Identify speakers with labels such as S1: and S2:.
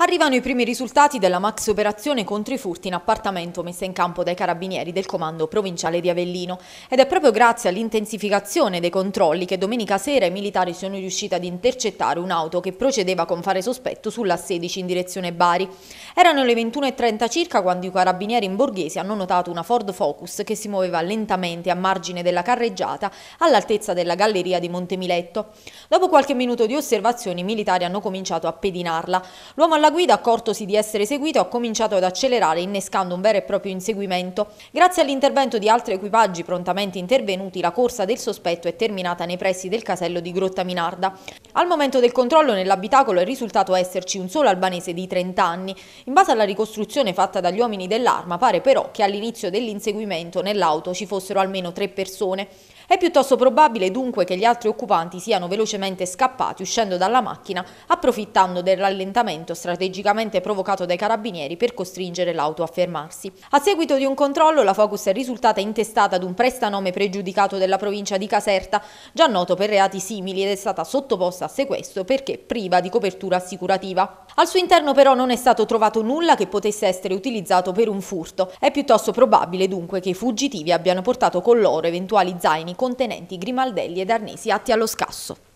S1: Arrivano i primi risultati della max operazione contro i furti in appartamento messa in campo dai carabinieri del comando provinciale di Avellino ed è proprio grazie all'intensificazione dei controlli che domenica sera i militari sono riusciti ad intercettare un'auto che procedeva con fare sospetto sulla 16 in direzione Bari. Erano le 21.30 circa quando i carabinieri in borghese hanno notato una Ford Focus che si muoveva lentamente a margine della carreggiata all'altezza della galleria di Montemiletto. Dopo qualche minuto di osservazione i militari hanno cominciato a pedinarla. L'uomo alla la guida, accortosi di essere seguito, ha cominciato ad accelerare innescando un vero e proprio inseguimento. Grazie all'intervento di altri equipaggi prontamente intervenuti, la corsa del sospetto è terminata nei pressi del casello di Grotta Minarda. Al momento del controllo nell'abitacolo è risultato esserci un solo albanese di 30 anni. In base alla ricostruzione fatta dagli uomini dell'arma, pare però che all'inizio dell'inseguimento nell'auto ci fossero almeno tre persone. È piuttosto probabile dunque che gli altri occupanti siano velocemente scappati uscendo dalla macchina approfittando del rallentamento strategico strategicamente provocato dai carabinieri per costringere l'auto a fermarsi. A seguito di un controllo la Focus è risultata intestata ad un prestanome pregiudicato della provincia di Caserta, già noto per reati simili ed è stata sottoposta a sequestro perché priva di copertura assicurativa. Al suo interno però non è stato trovato nulla che potesse essere utilizzato per un furto. È piuttosto probabile dunque che i fuggitivi abbiano portato con loro eventuali zaini contenenti grimaldelli ed arnesi atti allo scasso.